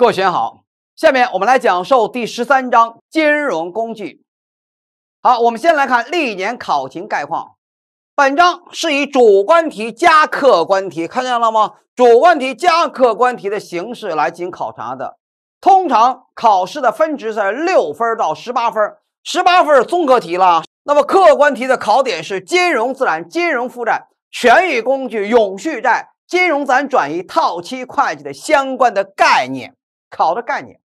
各位选好，下面我们来讲授第十三章金融工具。好，我们先来看历年考勤概况。本章是以主观题加客观题，看见了吗？主观题加客观题的形式来进行考察的。通常考试的分值在六分到十八分，十八分是综合题了。那么客观题的考点是金融资产、金融负债、权益工具、永续债、金融资产转移、套期会计的相关的概念。考的概念，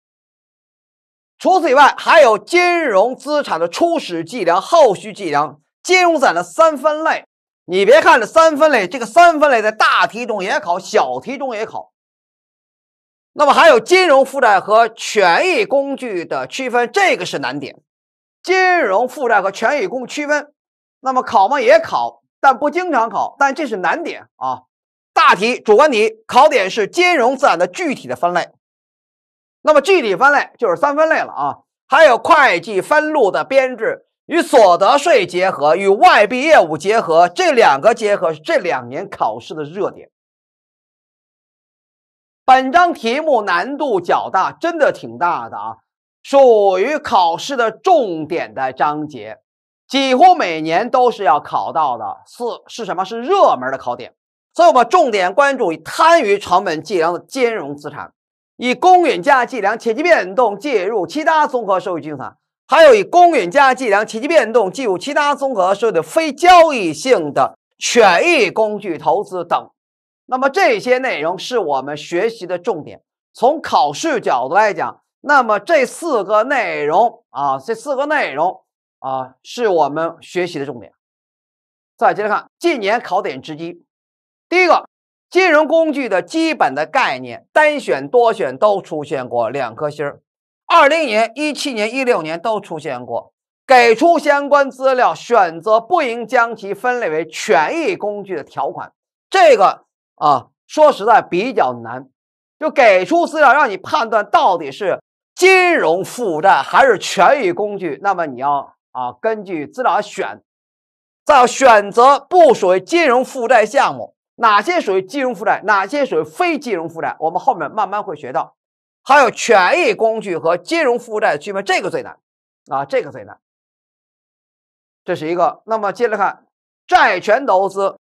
除此以外，还有金融资产的初始计量、后续计量、金融资产的三分类。你别看这三分类，这个三分类在大题中也考，小题中也考。那么还有金融负债和权益工具的区分，这个是难点。金融负债和权益工区分，那么考嘛也考，但不经常考，但这是难点啊。大题、主观题考点是金融资产的具体的分类。那么具体分类就是三分类了啊，还有会计分录的编制与所得税结合、与外币业务结合，这两个结合是这两年考试的热点。本章题目难度较大，真的挺大的啊，属于考试的重点的章节，几乎每年都是要考到的。四是什么？是热门的考点，所以我们重点关注以摊余成本计量的金融资产。以公允价计量且记变动计入其他综合收益的算，还有以公允价计量且记变动计入其他综合收益的非交易性的权益工具投资等。那么这些内容是我们学习的重点。从考试角度来讲，那么这四个内容啊，这四个内容啊，是我们学习的重点。再接着看近年考点之一，第一个。金融工具的基本的概念，单选多选都出现过两颗星二零年、一七年、一六年都出现过。给出相关资料，选择不应将其分类为权益工具的条款，这个啊，说实在比较难。就给出资料让你判断到底是金融负债还是权益工具，那么你要啊根据资料选，再选择不属于金融负债项目。哪些属于金融负债，哪些属于非金融负债？我们后面慢慢会学到。还有权益工具和金融负债的区分，这个最难啊，这个最难。这是一个。那么接着看债权投资，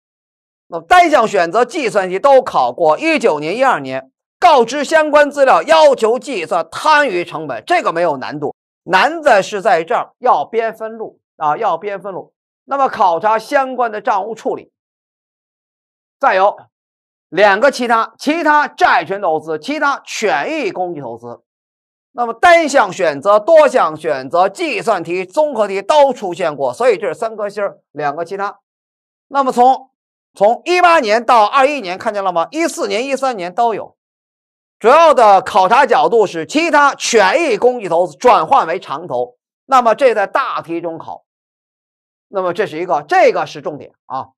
那单项选择、计算机都考过。一九年、一二年，告知相关资料，要求计算摊余成本，这个没有难度。难的是在这儿要编分录啊，要编分录。那么考察相关的账务处理。再有两个其他，其他债权投资，其他权益工具投资。那么单项选择、多项选择、计算题、综合题都出现过，所以这是三颗星，两个其他。那么从从一八年到二一年，看见了吗？一四年、一三年都有。主要的考察角度是其他权益工具投资转换为长投。那么这在大题中考。那么这是一个，这个是重点啊。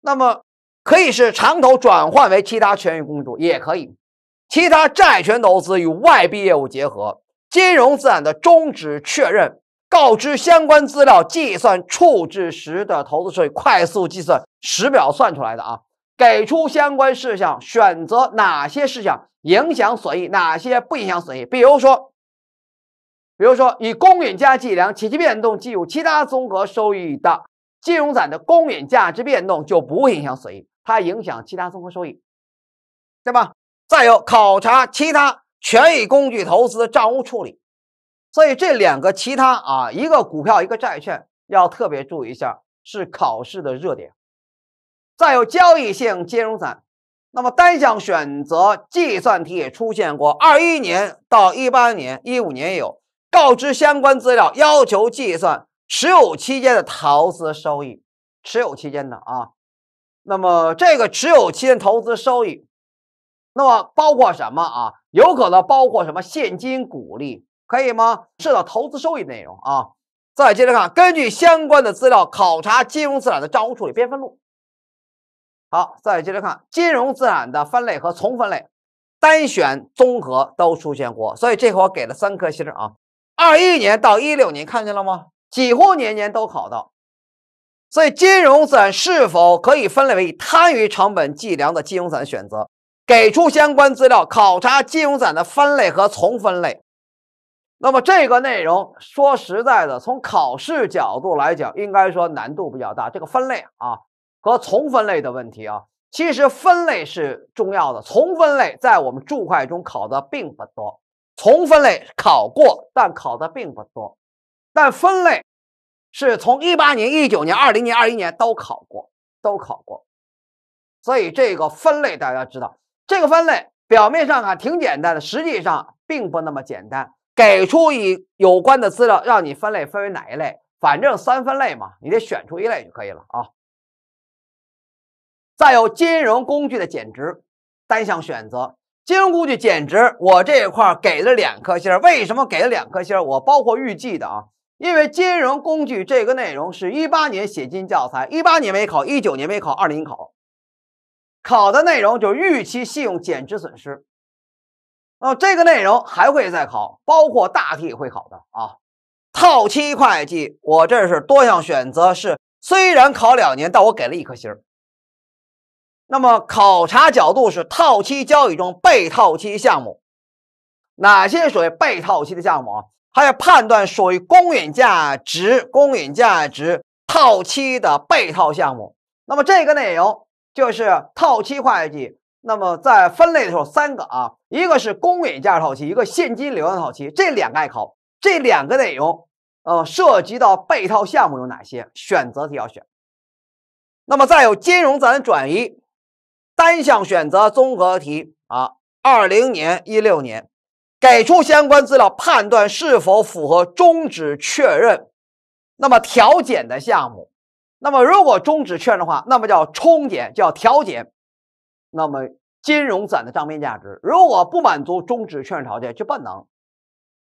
那么。可以是长投转换为其他权益工具，也可以其他债权投资与外币业务结合，金融资产的终止确认，告知相关资料，计算处置时的投资税，快速计算实表算出来的啊，给出相关事项，选择哪些事项影响损益，哪些不影响损益，比如说，比如说以公允价计量，体期变动计入其他综合收益的金融资产的公允价值变动就不会影响损益。它影响其他综合收益，对吧？再有考察其他权益工具投资账务处理，所以这两个其他啊，一个股票一个债券要特别注意一下，是考试的热点。再有交易性金融资产，那么单项选择计算题也出现过，二一年到一八年，一五年也有告知相关资料，要求计算持有期间的投资收益，持有期间的啊。那么这个持有期间投资收益，那么包括什么啊？有可能包括什么现金股利，可以吗？涉及到投资收益内容啊。再接着看，根据相关的资料考察金融资产的账务处理，编分录。好，再接着看金融资产的分类和重分类，单选、综合都出现过，所以这回我给了三颗星啊。二一年到一六年，看见了吗？几乎年年都考到。所以，金融资产是否可以分类为摊余成本计量的金融资产？选择给出相关资料，考察金融资产的分类和从分类。那么，这个内容说实在的，从考试角度来讲，应该说难度比较大。这个分类啊和从分类的问题啊，其实分类是重要的，从分类在我们注会中考的并不多。从分类考过，但考的并不多，但分类。是从一八年、一九年、二零年、二一年都考过，都考过，所以这个分类大家知道，这个分类表面上啊挺简单的，实际上并不那么简单。给出一有关的资料，让你分类分为哪一类，反正三分类嘛，你得选出一类就可以了啊。再有金融工具的减值，单项选择金融工具减值，我这块给了两颗星，为什么给了两颗星？我包括预计的啊。因为金融工具这个内容是一八年写进教材，一八年没考，一九年没考，二零考，考的内容就是预期信用减值损失。哦，这个内容还会再考，包括大题也会考的啊。套期会计，我这是多项选择，是虽然考两年，但我给了一颗星儿。那么考察角度是套期交易中被套期项目，哪些属于被套期的项目啊？还要判断属于公允价值公允价值套期的被套项目，那么这个内容就是套期会计。那么在分类的时候，三个啊，一个是公允价值套期，一个现金流量套期，这两个爱考，这两个内容呃，涉及到被套项目有哪些？选择题要选。那么再有金融资产转移，单项选择综合题啊，二零年一六年。给出相关资料，判断是否符合终止确认，那么调减的项目，那么如果终止确认的话，那么叫冲减，叫调减，那么金融资产账面价值如果不满足终止确认条件，就不能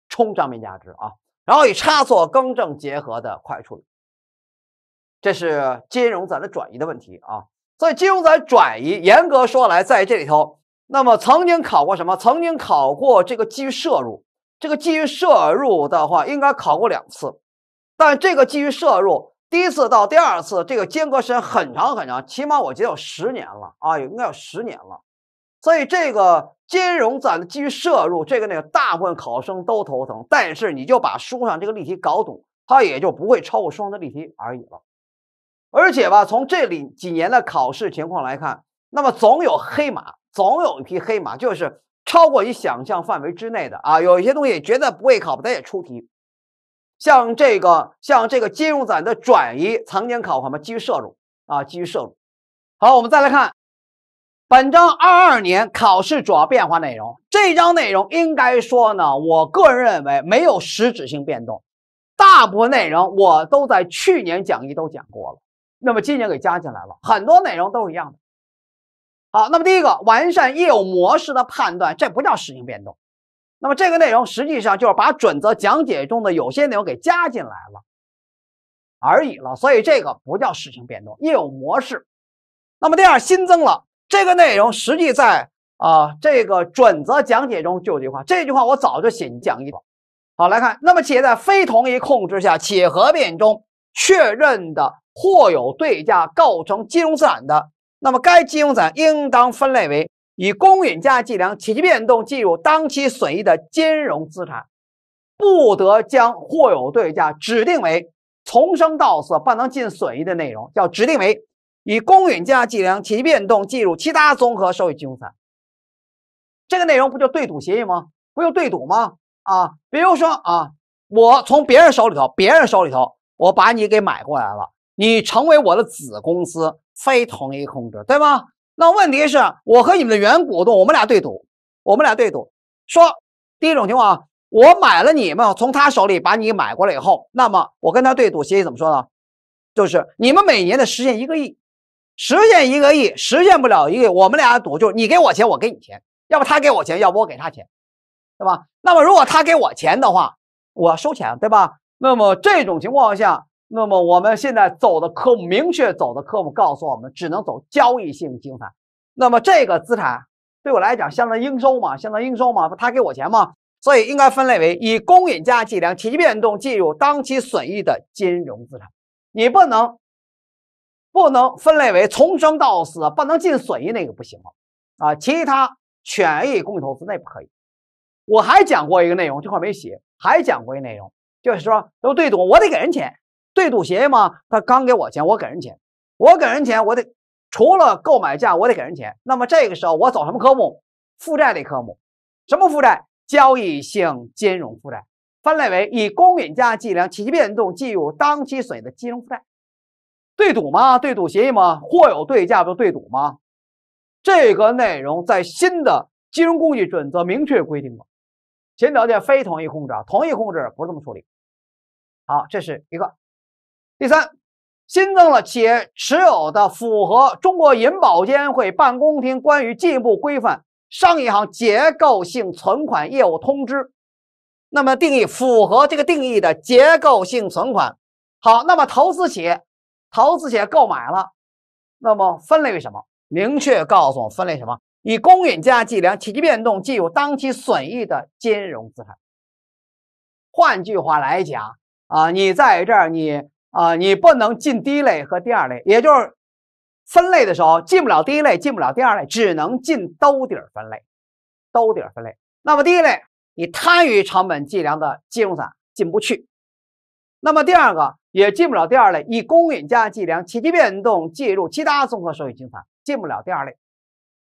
冲账面价值啊。然后与差错更正结合的会计处理，这是金融资产转移的问题啊。所以金融资产转移，严格说来，在这里头。那么曾经考过什么？曾经考过这个基于摄入，这个基于摄入的话，应该考过两次，但这个基于摄入第一次到第二次这个间隔时间很长很长，起码我觉得有十年了啊，应该有十年了。所以这个金融咱的基于摄入这个那个大部分考生都头疼，但是你就把书上这个例题搞懂，它也就不会超过双增的例题而已了。而且吧，从这里几年的考试情况来看。那么总有黑马，总有一匹黑马，就是超过你想象范围之内的啊！有一些东西绝对不会考，咱也出题，像这个，像这个金融资产转移曾经考过吗？基于摄入啊，基于摄入。好，我们再来看本章二二年考试主要变化内容。这一章内容应该说呢，我个人认为没有实质性变动，大部分内容我都在去年讲义都讲过了，那么今年给加进来了，很多内容都是一样的。好，那么第一个完善业务模式的判断，这不叫实行变动。那么这个内容实际上就是把准则讲解中的有些内容给加进来了而已了，所以这个不叫实行变动，业务模式。那么第二，新增了这个内容，实际在啊这个准则讲解中就有句话，这句话我早就写进讲义了。好，来看，那么企业在非同一控制下企业合并中确认的或有对价构成金融资产的。那么，该金融资产应当分类为以公允价计量、其变动计入当期损益的金融资产，不得将或有对价指定为从生到死不能进损益的内容，叫指定为以公允价计量、其变动计入其他综合收益金融资产。这个内容不就对赌协议吗？不就对赌吗？啊，比如说啊，我从别人手里头，别人手里头，我把你给买过来了。你成为我的子公司，非同一控制，对吗？那问题是我和你们的原股东，我们俩对赌，我们俩对赌。说第一种情况，我买了你们，从他手里把你买过来以后，那么我跟他对赌协议怎么说呢？就是你们每年的实现一个亿，实现一个亿，实现不了一个亿，我们俩赌，就是你给我钱，我给你钱，要不他给我钱，要不我给他钱，对吧？那么如果他给我钱的话，我收钱，对吧？那么这种情况下。那么我们现在走的科目，明确走的科目告诉我们，只能走交易性资产。那么这个资产对我来讲，相当于应收嘛，相当于应收嘛，他给我钱嘛，所以应该分类为以公允价计量、其变动计入当期损益的金融资产。你不能不能分类为从生到死，不能进损益那个不行了啊。其他权益公益投资那不可以。我还讲过一个内容，这块没写，还讲过一个内容，就是说都对赌，我得给人钱。对赌协议嘛，他刚给我钱，我给人钱，我给人钱，我得除了购买价，我得给人钱。那么这个时候我走什么科目？负债的科目？什么负债？交易性金融负债，分类为以公允价计量、其变动计入当期损益的金融负债。对赌吗？对赌协议吗？或有对价不就对赌吗？这个内容在新的金融工具准则明确规定了，前条件非同一控制，同一控制不是这么处理。好，这是一个。第三，新增了企业持有的符合中国银保监会办公厅关于进一步规范商业银行结构性存款业务通知，那么定义符合这个定义的结构性存款。好，那么投资企业，投资企业购买了，那么分类为什么？明确告诉我分类什么？以公允价计量，体积变动计入当期损益的金融资产。换句话来讲啊，你在这儿你。啊，你不能进第一类和第二类，也就是分类的时候进不了第一类，进不了第二类，只能进兜底儿分类，兜底儿分类。那么第一类，以摊余成本计量的金融散进不去；那么第二个也进不了第二类，以公允价计量、期期变动计入其他综合收益精算，进不了第二类，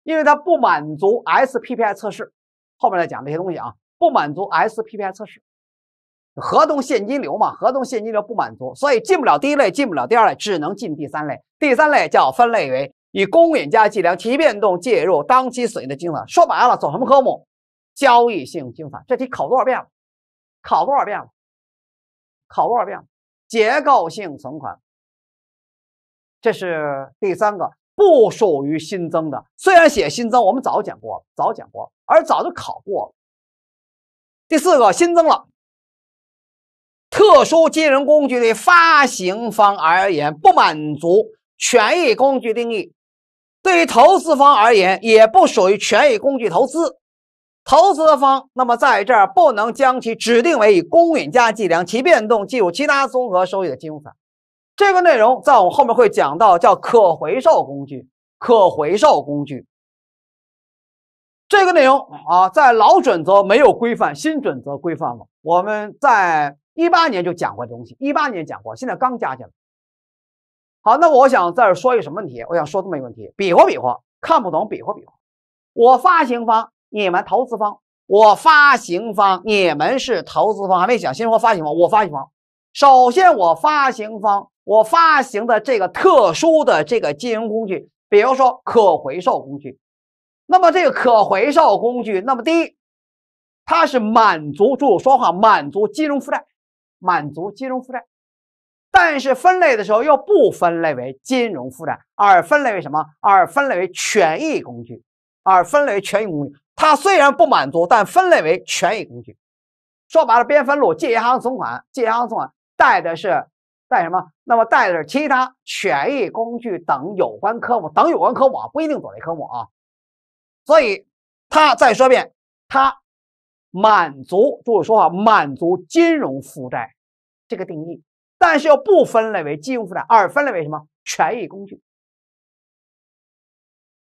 因为它不满足 S P P I 测试。后面来讲这些东西啊，不满足 S P P I 测试。合同现金流嘛，合同现金流不满足，所以进不了第一类，进不了第二类，只能进第三类。第三类叫分类为以公允价计量其变动介入当期损益的精算。说白了，走什么科目？交易性精算。这题考多少遍了？考多少遍了？考多少遍了？结构性存款，这是第三个不属于新增的。虽然写新增，我们早讲过了，早讲过了，而早就考过了。第四个新增了。特殊金融工具的发行方而言，不满足权益工具定义；对于投资方而言，也不属于权益工具投资。投资方那么在这儿不能将其指定为以公允价计量，其变动计入其他综合收益的金融资产。这个内容在我们后面会讲到，叫可回收工具。可回收工具这个内容啊，在老准则没有规范，新准则规范了。我们在一八年就讲过这东西，一八年讲过，现在刚加进来。好，那我想在这说一个什么问题？我想说这么一个问题：比划比划，看不懂，比划比划。我发行方，你们投资方；我发行方，你们是投资方。还没讲，先说发行方，我发行方。首先，我发行方，我发行的这个特殊的这个金融工具，比如说可回收工具。那么这个可回收工具，那么第一，它是满足，注意说话，满足金融负债。满足金融负债，但是分类的时候又不分类为金融负债，而分类为什么？而分类为权益工具，而分类为权益工具。它虽然不满足，但分类为权益工具。说白了，边分录借银行存款，借银行存款带的是带什么？那么带的是其他权益工具等有关科目等有关科目，啊，不一定左类科目啊。所以，他再说遍他满足，注意说话，满足金融负债这个定义，但是又不分类为金融负债，而分类为什么权益工具？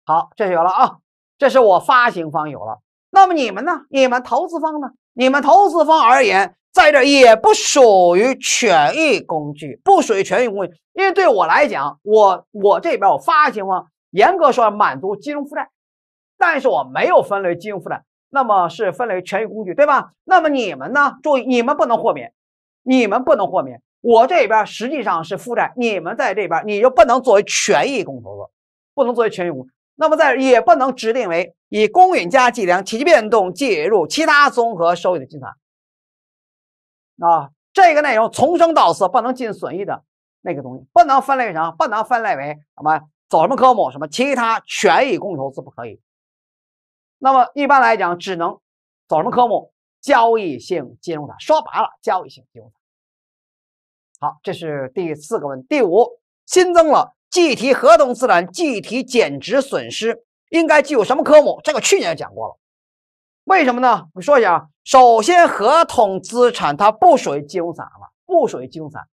好，这就有了啊，这是我发行方有了。那么你们呢？你们投资方呢？你们投资方而言，在这也不属于权益工具，不属于权益工具，因为对我来讲，我我这边我发行方严格说满足金融负债，但是我没有分类金融负债。那么是分类权益工具，对吧？那么你们呢？注意，你们不能豁免，你们不能豁免。我这边实际上是负债，你们在这边你就不能作为权益工投了，不能作为权益工具。那么在也不能指定为以公允价计量、体积变动计入其他综合收益的计算。啊，这个内容从生到死不能进损益的那个东西，不能分类成，不能分类为什么？走什么科目？什么其他权益工投资不可以？那么一般来讲，只能走什么科目？交易性金融资产。说白了，交易性金融资产。好，这是第四个问。第五，新增了计提合同资产、计提减值损失，应该计入什么科目？这个去年讲过了。为什么呢？你说一下啊。首先，合同资产它不属于金融资产了，不属于金融资产，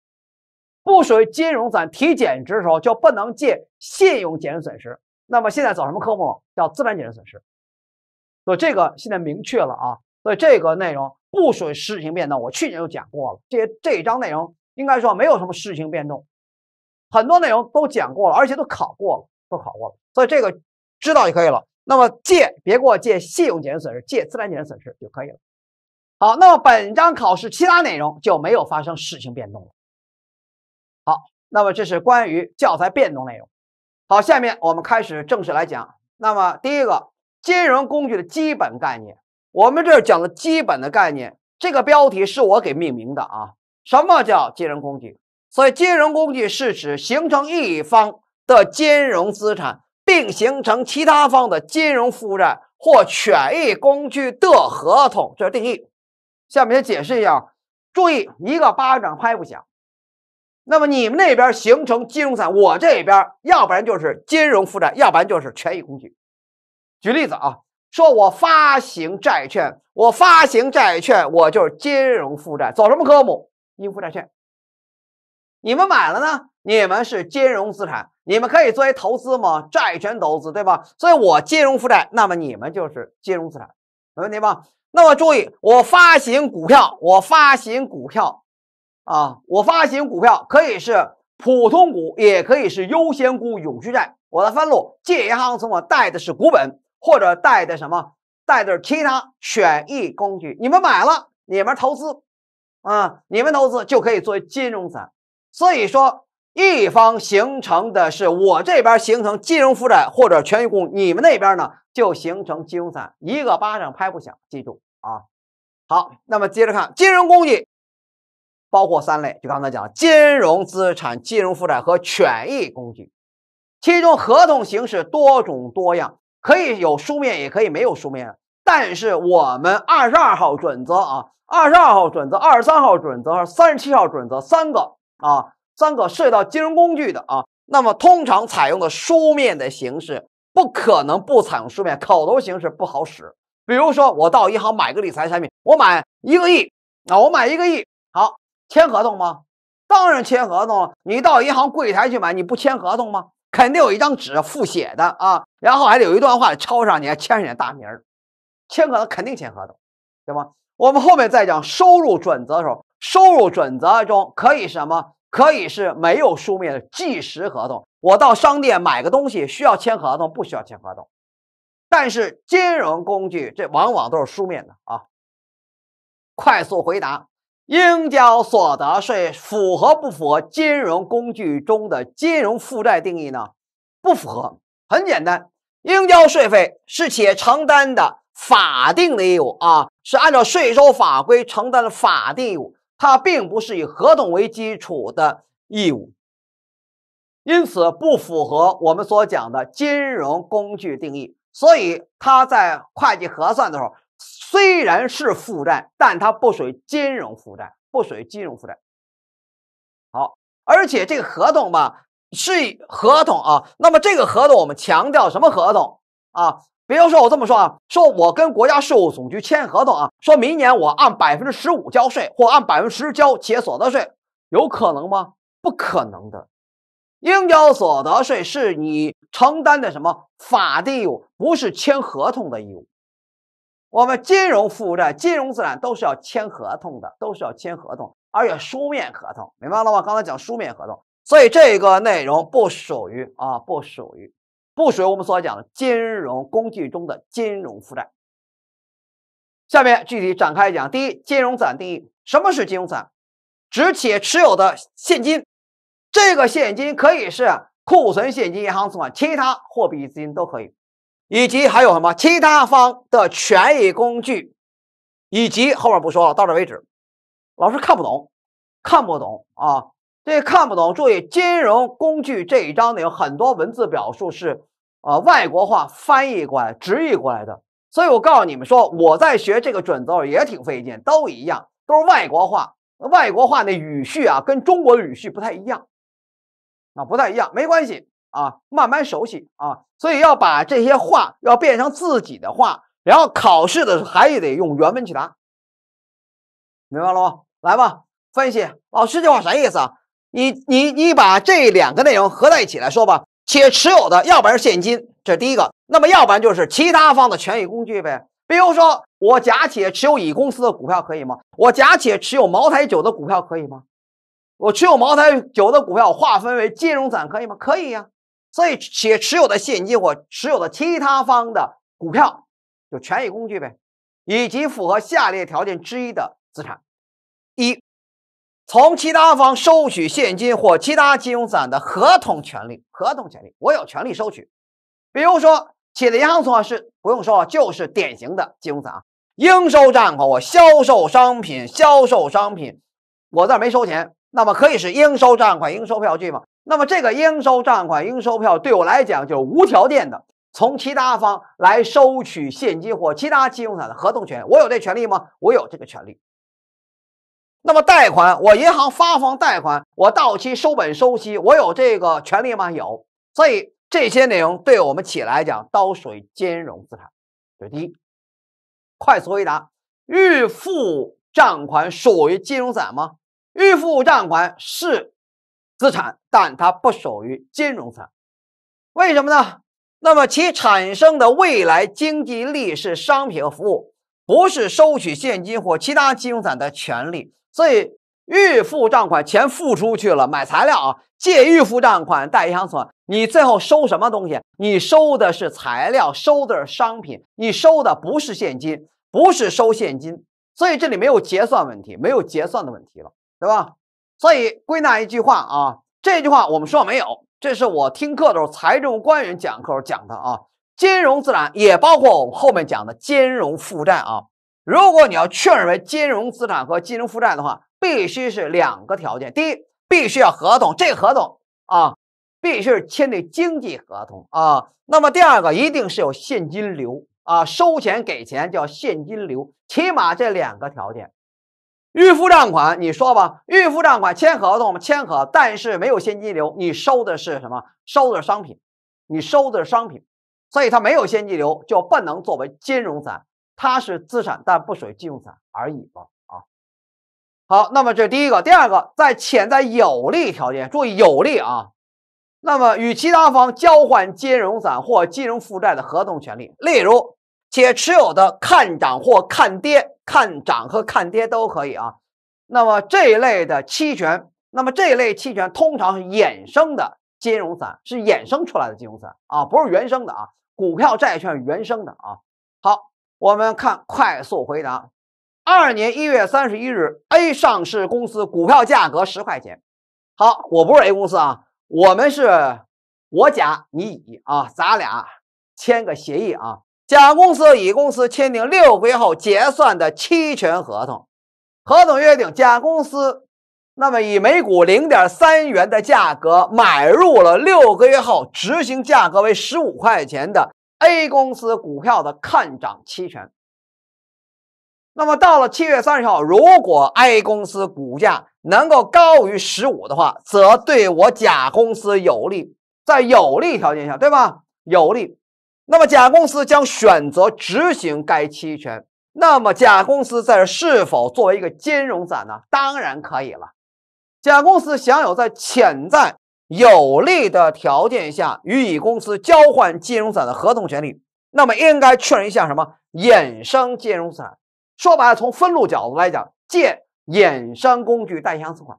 不属于金融资产。提减值的时候就不能借信用减值损失。那么现在走什么科目？叫资产减值损失。所以这个现在明确了啊，所以这个内容不属于实情变动。我去年就讲过了，这这一章内容应该说没有什么实情变动，很多内容都讲过了，而且都考过了，都考过了。所以这个知道就可以了。那么借别给我借信用减值失，借资产减值损失就可以了。好，那么本章考试其他内容就没有发生事情变动了。好，那么这是关于教材变动内容。好，下面我们开始正式来讲。那么第一个。金融工具的基本概念，我们这儿讲的基本的概念，这个标题是我给命名的啊。什么叫金融工具？所以，金融工具是指形成一方的金融资产，并形成其他方的金融负债或权益工具的合同。这是定义。下面先解释一下，注意一个巴掌拍不响。那么你们那边形成金融资产，我这边要不然就是金融负债，要不然就是权益工具。举例子啊，说我发行债券，我发行债券，我就是金融负债，走什么科目？应付债券。你们买了呢？你们是金融资产，你们可以作为投资嘛？债权投资，对吧？所以，我金融负债，那么你们就是金融资产，没问题吧？那么注意，我发行股票，我发行股票啊，我发行股票可以是普通股，也可以是优先股、永续债。我的分录，借银行存款贷的是股本。或者带的什么，带的是其他权益工具，你们买了，你们投资，啊，你们投资就可以作为金融产。所以说，一方形成的是我这边形成金融负债或者权益工你们那边呢就形成金融产。一个巴掌拍不响，记住啊。好，那么接着看金融工具，包括三类，就刚才讲，金融资产、金融负债和权益工具，其中合同形式多种多样。可以有书面，也可以没有书面。但是我们二十二号准则啊，二十二号准则、二十三号准则和三十七号准则三个啊，三个涉及到金融工具的啊，那么通常采用的书面的形式，不可能不采用书面，口头形式不好使。比如说，我到银行买个理财产品，我买一个亿，啊，我买一个亿，好，签合同吗？当然签合同了。你到银行柜台去买，你不签合同吗？肯定有一张纸复写的啊，然后还得有一段话抄上，你还签上你大名儿，签合同肯定签合同，对吗？我们后面再讲收入准则的时候，收入准则中可以什么？可以是没有书面的即时合同。我到商店买个东西需要签合同，不需要签合同，但是金融工具这往往都是书面的啊。快速回答。应交所得税符合不符合金融工具中的金融负债定义呢？不符合。很简单，应交税费是企业承担的法定的义务啊，是按照税收法规承担的法定义务，它并不是以合同为基础的义务，因此不符合我们所讲的金融工具定义。所以它在会计核算的时候。虽然是负债，但它不属于金融负债，不属于金融负债。好，而且这个合同吧，是合同啊。那么这个合同，我们强调什么合同啊？比如说我这么说啊，说我跟国家税务总局签合同啊，说明年我按百分之十五交税，或按百分之十交企业所得税，有可能吗？不可能的。应交所得税是你承担的什么法定义务，不是签合同的义务。我们金融负债、金融资产都是要签合同的，都是要签合同，而且书面合同，明白了吗？刚才讲书面合同，所以这个内容不属于啊，不属于，不属于我们所讲的金融工具中的金融负债。下面具体展开讲，第一，金融资产定义，什么是金融资产？只且持有的现金，这个现金可以是库存现金、银行存款、其他货币资金都可以。以及还有什么其他方的权益工具，以及后面不说了，到这为止。老师看不懂，看不懂啊，这看不懂。注意，金融工具这一章呢，有很多文字表述是呃外国话翻译过来、直译过来的。所以我告诉你们说，我在学这个准则也挺费劲，都一样，都是外国话。外国话那语序啊，跟中国语序不太一样，啊，不太一样，没关系。啊，慢慢熟悉啊，所以要把这些话要变成自己的话，然后考试的时候还得用原文去答，明白了吗？来吧，分析，老师这话啥意思啊？你你你把这两个内容合在一起来说吧。且持有的，要不然是现金，这是第一个，那么要不然就是其他方的权益工具呗，比如说我甲且持有乙公司的股票可以吗？我甲且持有茅台酒的股票可以吗？我持有茅台酒的股票划分为金融资产可以吗？可以呀。所以，且持有的现金或持有的其他方的股票，就权益工具呗，以及符合下列条件之一的资产：一，从其他方收取现金或其他金融资产的合同权利；合同权利，我有权利收取。比如说，企业的银行存款是不用说，就是典型的金融资产啊。应收账款，我销售商品，销售商品，我这没收钱，那么可以是应收账款、应收票据吗？那么这个应收账款、应收票对我来讲就是无条件的从其他方来收取现金或其他金融产的合同权，我有这权利吗？我有这个权利。那么贷款，我银行发放贷款，我到期收本收息，我有这个权利吗？有。所以这些内容对我们企业来讲都属于金融资产。这是第一。快速回答：预付账款属于金融产吗？预付账款是。资产，但它不属于金融资产，为什么呢？那么其产生的未来经济利是商品和服务，不是收取现金或其他金融资产的权利。所以预付账款钱付出去了，买材料啊，借预付账款，贷银行存款，你最后收什么东西？你收的是材料，收的是商品，你收的不是现金，不是收现金，所以这里没有结算问题，没有结算的问题了，对吧？所以归纳一句话啊，这句话我们说没有，这是我听课的时候财政官员讲课时讲的啊。金融资产也包括我们后面讲的金融负债啊。如果你要确认为金融资产和金融负债的话，必须是两个条件：第一，必须要合同，这合同啊，必须是签的经济合同啊。那么第二个，一定是有现金流啊，收钱给钱叫现金流，起码这两个条件。预付账款，你说吧。预付账款签合同签合，但是没有现金流。你收的是什么？收的是商品。你收的是商品，所以它没有现金流，就不能作为金融资产。它是资产，但不属于金融资产而已嘛。啊。好，那么这第一个。第二个，在潜在有利条件，注意有利啊。那么与其他方交换金融资产或金融负债的合同权利，例如，且持有的看涨或看跌。看涨和看跌都可以啊。那么这一类的期权，那么这一类期权通常是衍生的金融散，是衍生出来的金融散啊，不是原生的啊。股票、债券是原生的啊。好，我们看快速回答。二年一月三十一日，A 上市公司股票价格十块钱。好，我不是 A 公司啊，我们是我甲你乙啊，咱俩签个协议啊。甲公司乙公司签订六个月后结算的期权合同，合同约定甲公司那么以每股零点三元的价格买入了六个月后执行价格为十五块钱的 A 公司股票的看涨期权。那么到了七月三十号，如果 A 公司股价能够高于十五的话，则对我甲公司有利，在有利条件下，对吧？有利。那么，甲公司将选择执行该期权。那么，甲公司在是否作为一个金融资产呢？当然可以了。甲公司享有在潜在有利的条件下与乙公司交换金融资产的合同权利。那么，应该确认一下什么衍生金融资产？说白了，从分录角度来讲，借衍生工具，代相关资产。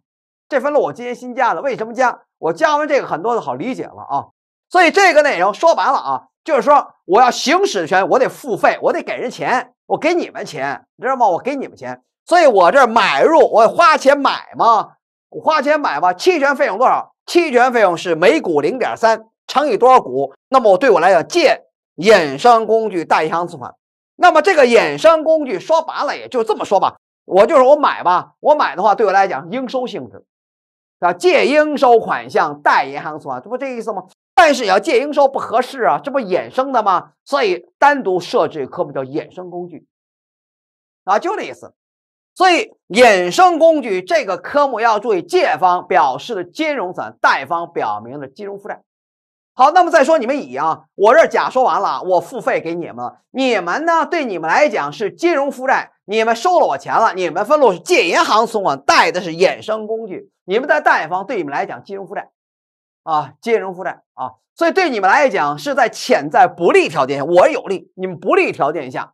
这分录我今天新加了，为什么加？我加完这个，很多的好理解了啊。所以，这个内容说白了啊。就是说，我要行使权，我得付费，我得给人钱，我给你们钱，你知道吗？我给你们钱，所以我这买入，我花钱买吗？我花钱买吗？期权费用多少？期权费用是每股零点三乘以多少股？那么我对我来讲，借衍生工具，贷银行存款。那么这个衍生工具说白了也就这么说吧，我就是我买吧，我买的话对我来讲，应收性质，啊，借应收款项，贷银行存款，这不这意思吗？但是也要借应收不合适啊，这不衍生的吗？所以单独设置科目叫衍生工具，啊，就这意思。所以衍生工具这个科目要注意，借方表示的金融资产，贷方表明的金融负债。好，那么再说你们乙啊，我这儿甲说完了，我付费给你们了，你们呢对你们来讲是金融负债，你们收了我钱了，你们分录是借银行存款，贷的是衍生工具，你们在贷方对你们来讲金融负债。啊，金融负债啊，所以对你们来讲是在潜在不利条件，下，我有利，你们不利条件下，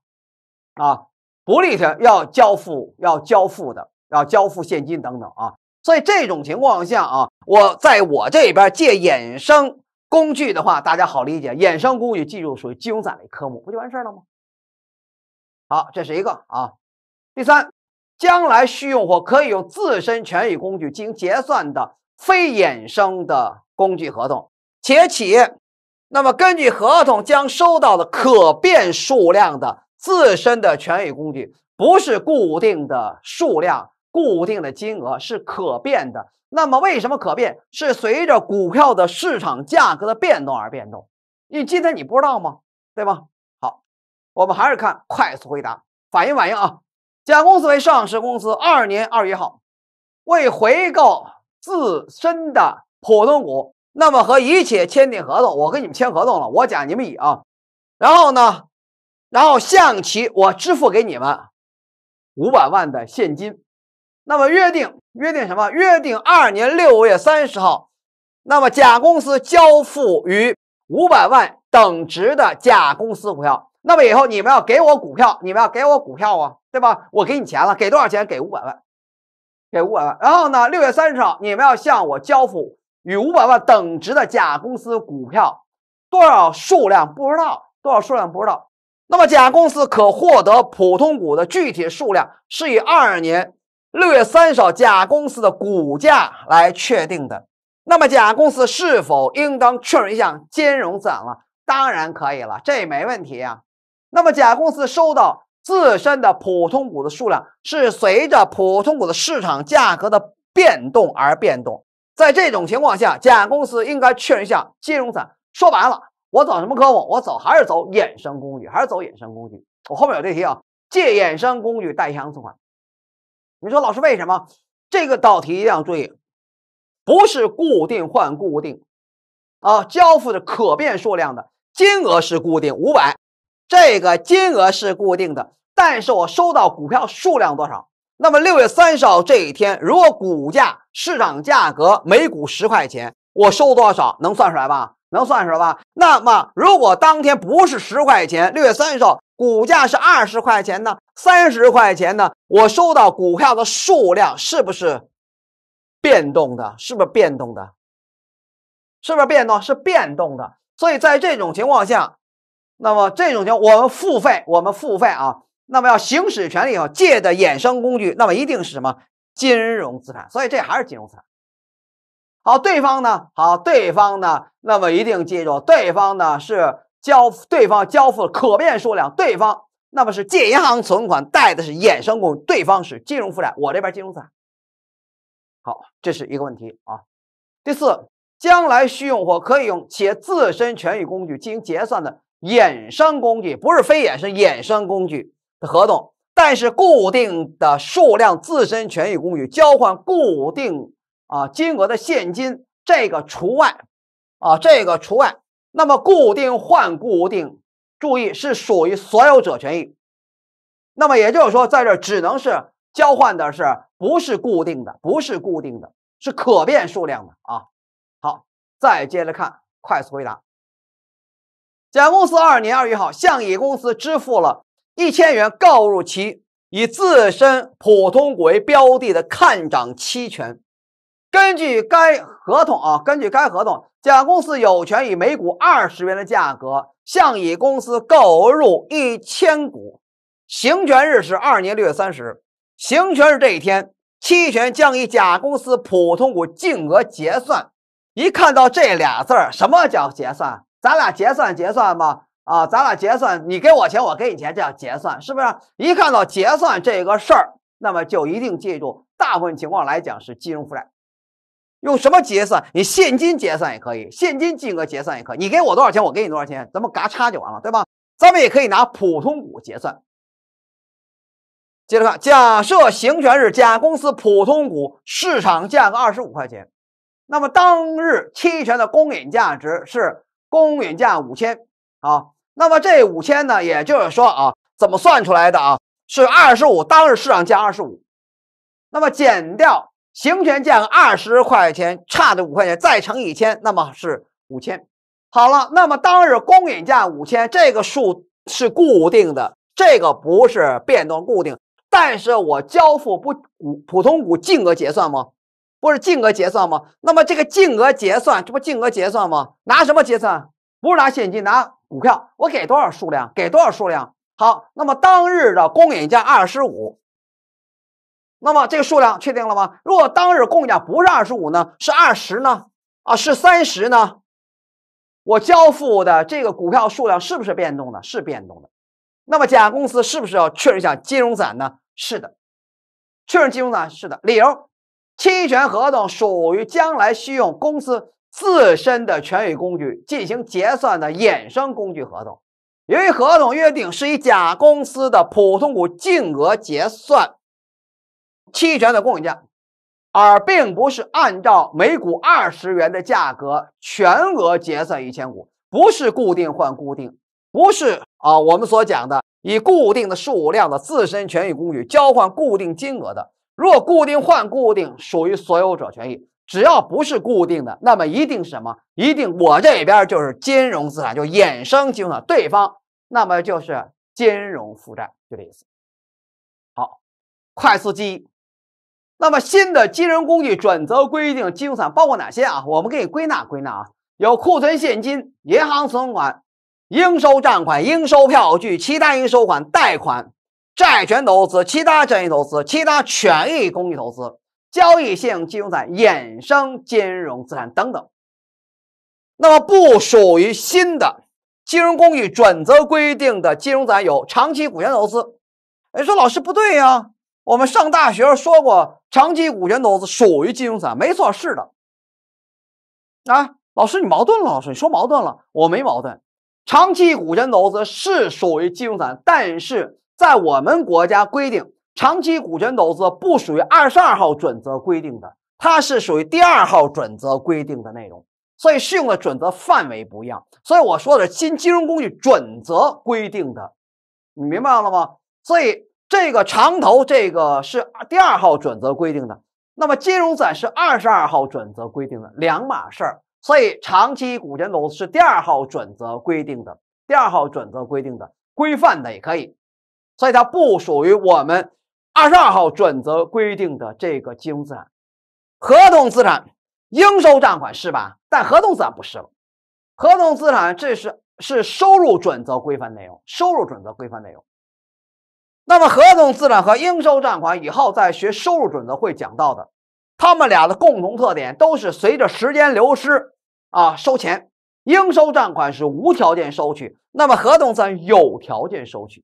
啊，不利条要交付，要交付的，要交付现金等等啊，所以这种情况下啊，我在我这边借衍生工具的话，大家好理解，衍生工具记住属于金融资产科目，不就完事儿了吗？好，这是一个啊，第三，将来需用或可以用自身权益工具进行结算的。非衍生的工具合同，且企业那么根据合同将收到的可变数量的自身的权益工具，不是固定的数量、固定的金额，是可变的。那么为什么可变？是随着股票的市场价格的变动而变动。因为今天你不知道吗？对吧？好，我们还是看快速回答，反应反应啊。甲公司为上市公司，二年二月一号，为回购。自身的普通股，那么和一切签订合同，我跟你们签合同了，我甲你们乙啊，然后呢，然后向其我支付给你们五百万的现金，那么约定约定什么？约定二年六月三十号，那么甲公司交付于五百万等值的甲公司股票，那么以后你们要给我股票，你们要给我股票啊，对吧？我给你钱了，给多少钱？给五百万。给五百万，然后呢？六月三十号，你们要向我交付与五百万等值的甲公司股票，多少数量不知道，多少数量不知道。那么，甲公司可获得普通股的具体数量是以二年六月三十号甲公司的股价来确定的。那么，甲公司是否应当确认一项金融资产了？当然可以了，这没问题啊。那么，甲公司收到。自身的普通股的数量是随着普通股的市场价格的变动而变动。在这种情况下，甲公司应该确认一下金融资产。说白了，我走什么科目？我走还是走衍生工具？还是走衍生工具？我后面有这题啊，借衍生工具贷银行存款。你说老师为什么？这个道题一定要注意，不是固定换固定啊，交付的可变数量的金额是固定五百，这个金额是固定的。但是我收到股票数量多少？那么六月三十号这一天，如果股价市场价格每股十块钱，我收多少能算出来吧？能算出来吧？那么如果当天不是十块钱，六月三十号股价是二十块钱呢？三十块钱呢？我收到股票的数量是不是变动的？是不是变动的？是不是变动？是变动的。所以在这种情况下，那么这种情我们付费，我们付费啊。那么要行使权利以后借的衍生工具，那么一定是什么金融资产？所以这还是金融资产。好，对方呢？好，对方呢？那么一定记住，对方呢是交对方交付可变数量，对方那么是借银行存款，贷的是衍生工具，对方是金融负债，我这边金融资产。好，这是一个问题啊。第四，将来需用或可以用且自身权益工具进行结算的衍生工具，不是非衍生衍生工具。合同，但是固定的数量自身权益工具交换固定啊金额的现金，这个除外，啊，这个除外。那么固定换固定，注意是属于所有者权益。那么也就是说，在这只能是交换的是不是固定的，不是固定的，是可变数量的啊。好，再接着看，快速回答。甲公司二年二月号向乙公司支付了。一千元购入其以自身普通股为标的的看涨期权。根据该合同啊，根据该合同，甲公司有权以每股二十元的价格向乙公司购入一千股。行权日是二年六月三十日。行权日这一天，期权将以甲公司普通股净额结算。一看到这俩字儿，什么叫结算？咱俩结算结算吗？啊，咱俩结算，你给我钱，我给你钱，这样结算是不是？一看到结算这个事儿，那么就一定记住，大部分情况来讲是金融负债，用什么结算？你现金结算也可以，现金金额结算也可以，你给我多少钱，我给你多少钱，咱们嘎插就完了，对吧？咱们也可以拿普通股结算。接着看，假设行权日，甲公司普通股市场价格二十五块钱，那么当日期权的公允价值是公允价五千啊。那么这五千呢？也就是说啊，怎么算出来的啊？是二十五当日市场价二十五，那么减掉行权价二十块钱差的五块钱，再乘一千，那么是五千。好了，那么当日公允价五千，这个数是固定的，这个不是变动固定。但是我交付不股普通股净额结算吗？不是净额结算吗？那么这个净额结算，这不净额结算吗？拿什么结算？不是拿现金，拿。股票，我给多少数量？给多少数量？好，那么当日的公允价二十五。那么这个数量确定了吗？如果当日公允价不是二十五呢？是二十呢？啊，是三十呢？我交付的这个股票数量是不是变动的？是变动的。那么甲公司是不是要确认一下金融资产呢？是的，确认金融资产是的。理由：期权合同属于将来需用，公司。自身的权益工具进行结算的衍生工具合同，由于合同约定是以甲公司的普通股净额结算期权的公允价，而并不是按照每股二十元的价格全额结算一千股，不是固定换固定，不是啊我们所讲的以固定的数量的自身权益工具交换固定金额的。若固定换固定属于所有者权益。只要不是固定的，那么一定是什么？一定我这边就是金融资产，就衍生金融产，对方，那么就是金融负债，就这意思。好，快速记忆。那么新的金融工具准则规定，金融资产包括哪些啊？我们可以归纳归纳啊，有库存现金、银行存款、应收账款、应收票据、其他应收款、贷款、债权投资、其他权益投资、其他权益工具投资。交易性金融资产、衍生金融资产等等，那么不属于新的金融工具准则规定的金融资产有长期股权投资。哎，说老师不对呀，我们上大学时候说过，长期股权投资属于金融资产，没错，是的。啊，老师你矛盾了，老师你说矛盾了，我没矛盾。长期股权投资是属于金融资产，但是在我们国家规定。长期股权投资不属于二十二号准则规定的，它是属于第二号准则规定的内容，所以适用的准则范围不一样。所以我说的是新金融工具准则规定的，你明白了吗？所以这个长投这个是第二号准则规定的，那么金融资产二十二号准则规定的两码事儿。所以长期股权投资是第二号准则规定的，第二号准则规定的规范的也可以，所以它不属于我们。二十二号准则规定的这个金融资产、合同资产、应收账款是吧？但合同资产不是了。合同资产这是是收入准则规范内容，收入准则规范内容。那么合同资产和应收账款以后在学收入准则会讲到的。他们俩的共同特点都是随着时间流失啊收钱。应收账款是无条件收取，那么合同资产有条件收取，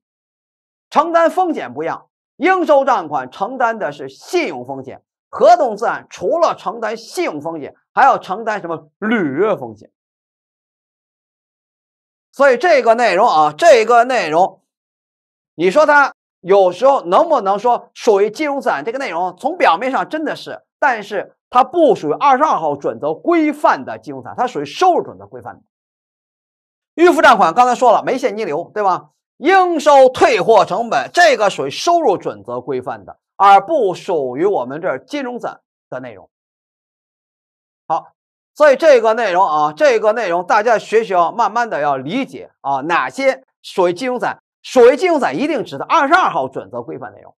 承担风险不一样。应收账款承担的是信用风险，合同资产除了承担信用风险，还要承担什么履约风险？所以这个内容啊，这个内容，你说它有时候能不能说属于金融资产？这个内容从表面上真的是，但是它不属于二十二号准则规范的金融资产，它属于收入准则规范的。预付账款刚才说了没现金流，对吧？应收退货成本这个属于收入准则规范的，而不属于我们这金融散的内容。好，所以这个内容啊，这个内容大家学学啊，慢慢的要理解啊，哪些属于金融散，属于金融散一定指的二十二号准则规范内容。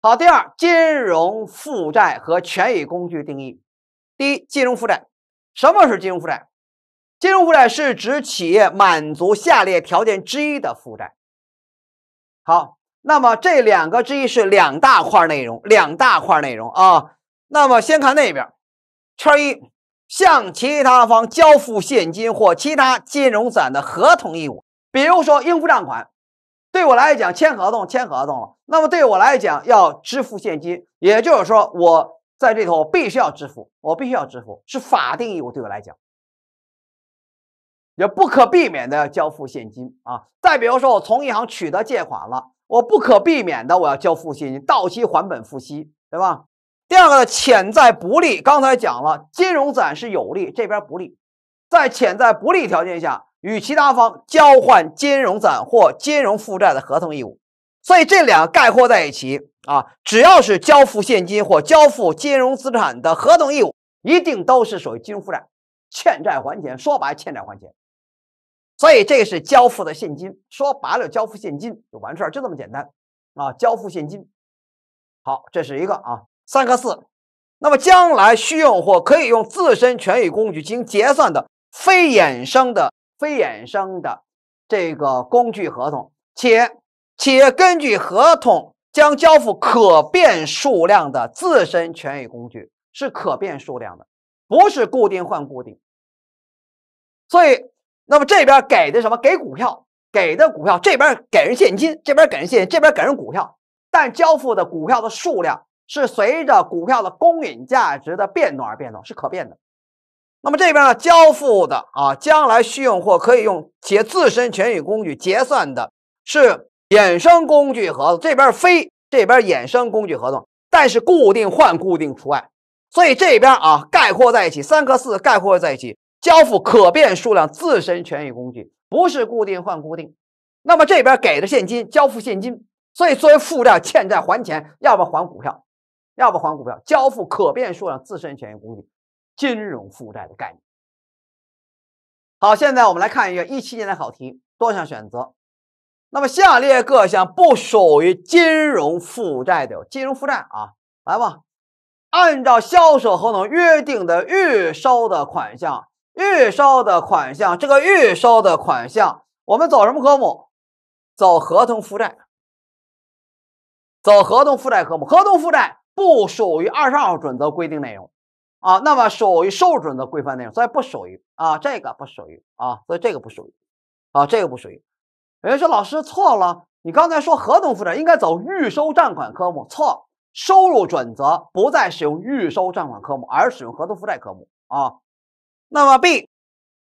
好，第二，金融负债和权益工具定义。第一，金融负债，什么是金融负债？金融负债是指企业满足下列条件之一的负债。好，那么这两个之一是两大块内容，两大块内容啊。那么先看那边，圈一，向其他方交付现金或其他金融资产的合同义务，比如说应付账款。对我来讲，签合同，签合同了。那么对我来讲，要支付现金，也就是说，我在这头必须要支付，我必须要支付，是法定义务。对我来讲。就不可避免的要交付现金啊！再比如说，我从银行取得借款了，我不可避免的我要交付现金，到期还本付息，对吧？第二个呢，潜在不利，刚才讲了，金融资产是有利，这边不利，在潜在不利条件下，与其他方交换金融资产或金融负债的合同义务。所以这两个概括在一起啊，只要是交付现金或交付金融资产的合同义务，一定都是属于金融负债，欠债还钱，说白欠债还钱。所以这是交付的现金，说白了，交付现金就完事儿，就这么简单，啊，交付现金。好，这是一个啊，三个四。那么将来需用或可以用自身权益工具进行结算的非衍生的非衍生的这个工具合同，且且根据合同将交付可变数量的自身权益工具，是可变数量的，不是固定换固定。所以。那么这边给的什么？给股票，给的股票。这边给人现金，这边给人现金，这边给人股票。但交付的股票的数量是随着股票的公允价值的变动而变动，是可变的。那么这边呢？交付的啊，将来需用货可以用且自身权益工具结算的是衍生工具合同，这边非这边衍生工具合同，但是固定换固定除外。所以这边啊，概括在一起，三和四概括在一起。交付可变数量自身权益工具，不是固定换固定。那么这边给的现金，交付现金，所以作为负债，欠债还钱，要不还股票，要不还股票。交付可变数量自身权益工具，金融负债的概念。好，现在我们来看一下一七年的考题，多项选择。那么下列各项不属于金融负债的金融负债啊，来吧，按照销售合同约定的预收的款项。预收的款项，这个预收的款项，我们走什么科目？走合同负债，走合同负债科目。合同负债不属于二十二号准则规定内容啊，那么属于收入准则规范内容，所以不属于啊，这个不属于啊，所以这个不属于啊，这个不属于。有人说老师错了，你刚才说合同负债应该走预收账款科目，错，收入准则不再使用预收账款科目，而使用合同负债科目啊。那么 B，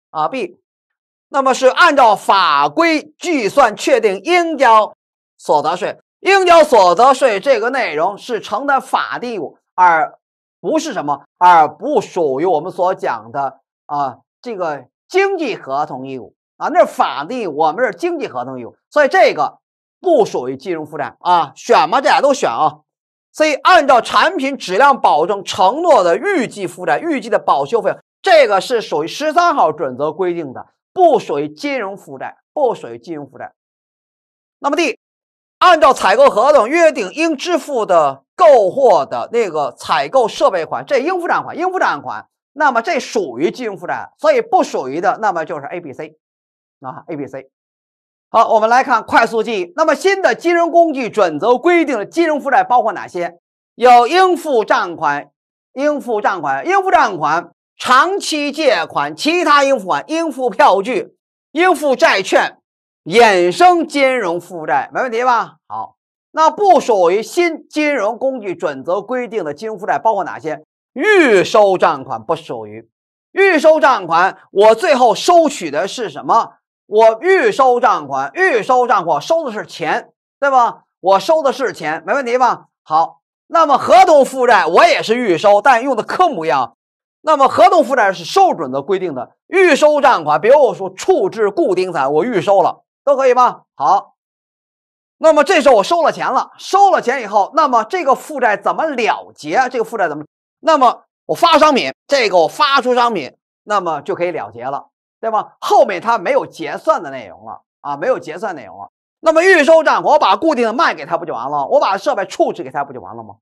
啊 B，那么是按照法规计算确定应交所得税，应交所得税这个内容是承担法定义务，而不是什么，而不属于我们所讲的啊这个经济合同义务啊，那是法定义务，我们是经济合同义务，所以这个不属于金融负债啊，选吧，大家都选啊。所以，按照产品质量保证承诺的预计负债，预计的保修费这个是属于十三号准则规定的，不属于金融负债，不属于金融负债。那么 D，按照采购合同约定应支付的购货的那个采购设备款，这应付账款，应付账款，那么这属于金融负债，所以不属于的，那么就是 A、B、C 啊，A、B、C。好，我们来看快速记忆。那么新的金融工具准则规定的金融负债包括哪些？有应付账款、应付账款、应付账款。长期借款、其他应付款、应付票据、应付债券、衍生金融负债，没问题吧？好，那不属于新金融工具准则规定的金融负债包括哪些？预收账款不属于。预收账款，我最后收取的是什么？我预收账款，预收账款收的是钱，对吧？我收的是钱，没问题吧？好，那么合同负债我也是预收，但用的科目一样，那么合同负债是收准则规定的预收账款，比如我说处置固定资产，我预收了，都可以吧？好，那么这时候我收了钱了，收了钱以后，那么这个负债怎么了结？这个负债怎么？那么我发商品，这个我发出商品，那么就可以了结了，对吧？后面它没有结算的内容了啊，没有结算内容了。那么预收账款，我把固定的卖给他不就完了？我把设备处置给他不就完了吗？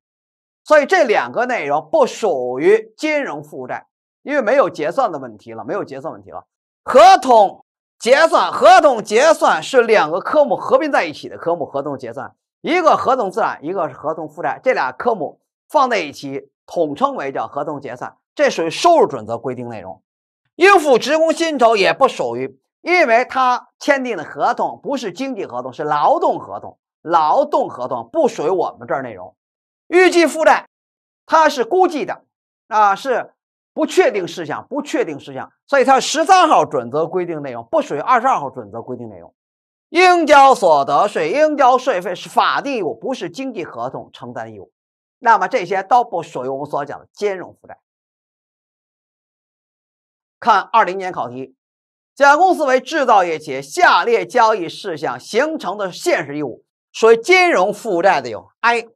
所以这两个内容不属于金融负债，因为没有结算的问题了，没有结算问题了。合同结算，合同结算是两个科目合并在一起的科目，合同结算，一个合同资产，一个是合同负债，这俩科目放在一起统称为叫合同结算，这属于收入准则规定内容。应付职工薪酬也不属于，因为它签订的合同不是经济合同，是劳动合同，劳动合同不属于我们这儿内容。预计负债，它是估计的，啊，是不确定事项，不确定事项，所以它十三号准则规定内容不属于二十二号准则规定内容。应交所得税、应交税费是法定义务，不是经济合同承担义务，那么这些都不属于我们所讲的金融负债。看二零年考题，甲公司为制造业企业，下列交易事项形成的现实义务，属于金融负债的有 I。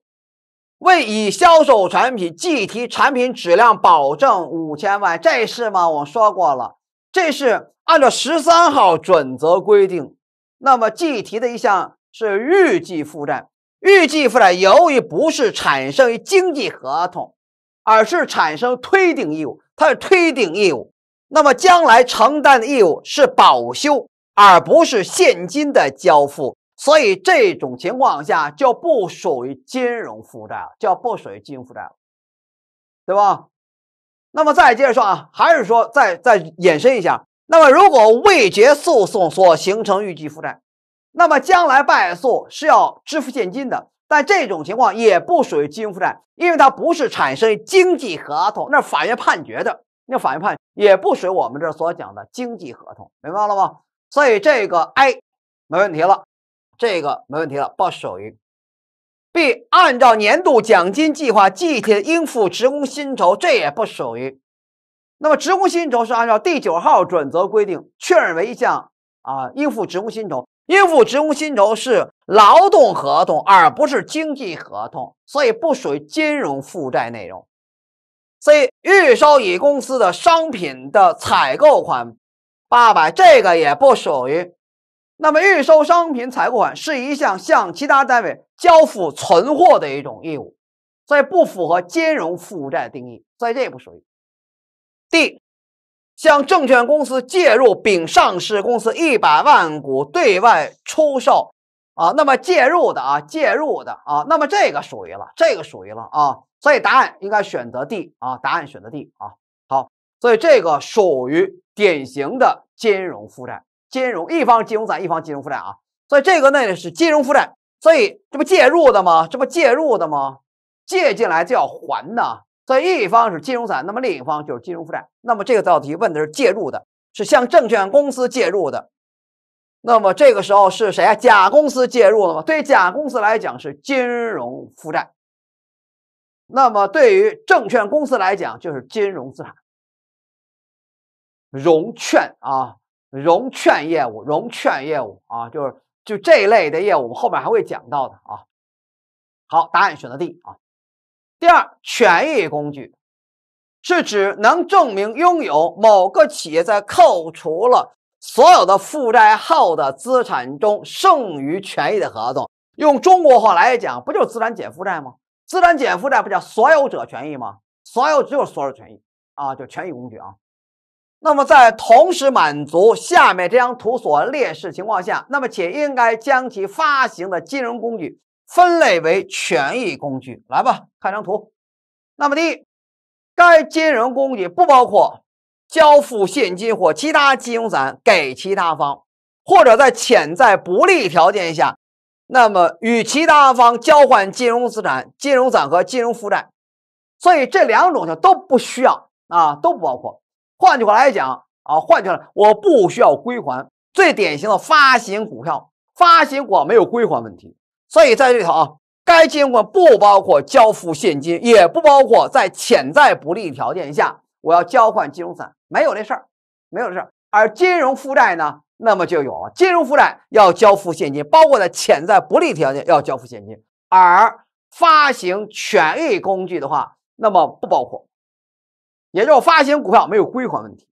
为以销售产品计提产品质量保证五千万，这是吗？我说过了，这是按照十三号准则规定。那么计提的一项是预计负债，预计负债由于不是产生于经济合同，而是产生推定义务，它是推定义务。那么将来承担的义务是保修，而不是现金的交付。所以这种情况下就不属于金融负债了，就不属于金融负债了，对吧？那么再接着说啊，还是说再再延伸一下。那么如果未结诉讼所形成预计负债，那么将来败诉是要支付现金的，但这种情况也不属于金融负债，因为它不是产生于经济合同，那是法院判决的，那法院判也不属于我们这儿所讲的经济合同，明白了吗？所以这个 A 没问题了。这个没问题了，不属于。B，按照年度奖金计划计提的应付职工薪酬，这也不属于。那么，职工薪酬是按照第九号准则规定确认为一项啊应付职工薪酬。应付职工薪酬是劳动合同，而不是经济合同，所以不属于金融负债内容。C，预收乙公司的商品的采购款八百，这个也不属于。那么，预收商品采购款是一项向其他单位交付存货的一种义务，所以不符合金融负债定义，在这不属于。D，向证券公司介入丙上市公司一百万股对外出售，啊，那么介入的啊，介入的啊，那么这个属于了，这个属于了啊，所以答案应该选择 D 啊，答案选择 D 啊，好，所以这个属于典型的金融负债。金融一方金融资产，一方金融负债啊，所以这个那是金融负债，所以这不介入的吗？这不介入的吗？借进来就要还的，所以一方是金融资产，那么另一方就是金融负债。那么这个道题问的是介入的，是向证券公司介入的，那么这个时候是谁啊？甲公司介入了吗？对甲公司来讲是金融负债，那么对于证券公司来讲就是金融资产，融券啊。融券业务，融券业务啊，就是就这类的业务，我们后面还会讲到的啊。好，答案选择 D 啊。第二，权益工具是指能证明拥有某个企业在扣除了所有的负债后的资产中剩余权益的合同。用中国话来讲，不就是资产减负债吗？资产减负债不叫所有者权益吗？所有只有所有权益啊，就权益工具啊。那么，在同时满足下面这张图所列示情况下，那么且应该将其发行的金融工具分类为权益工具。来吧，看张图。那么，第一，该金融工具不包括交付现金或其他金融资产给其他方，或者在潜在不利条件下，那么与其他方交换金融资产、金融资产和金融负债。所以，这两种就都不需要啊，都不包括。换句话来讲啊，换句话，我不需要归还。最典型的发行股票，发行股没有归还问题。所以在这里啊，该监管不包括交付现金，也不包括在潜在不利条件下我要交换金融资产，没有这事儿，没有这事儿。而金融负债呢，那么就有了，金融负债要交付现金，包括在潜在不利条件要交付现金。而发行权益工具的话，那么不包括。也就发行股票没有归还问题，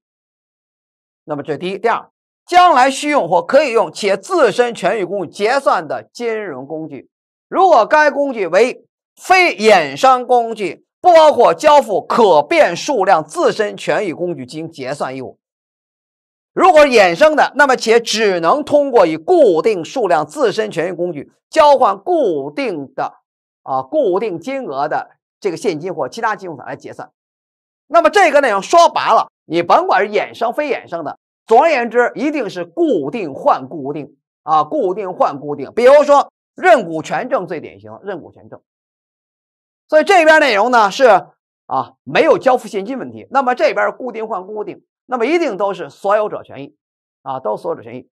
那么这第一。第二，将来需用或可以用且自身权益工具结算的金融工具，如果该工具为非衍生工具，不包括交付可变数量自身权益工具进行结算义务。如果衍生的，那么且只能通过以固定数量自身权益工具交换固定的啊固定金额的这个现金或其他金融法来结算。那么这个内容说白了，你甭管是衍生非衍生的，总而言之，一定是固定换固定啊，固定换固定。比如说认股权证最典型，认股权证。所以这边内容呢是啊，没有交付现金问题。那么这边固定换固定，那么一定都是所有者权益啊，都所有者权益。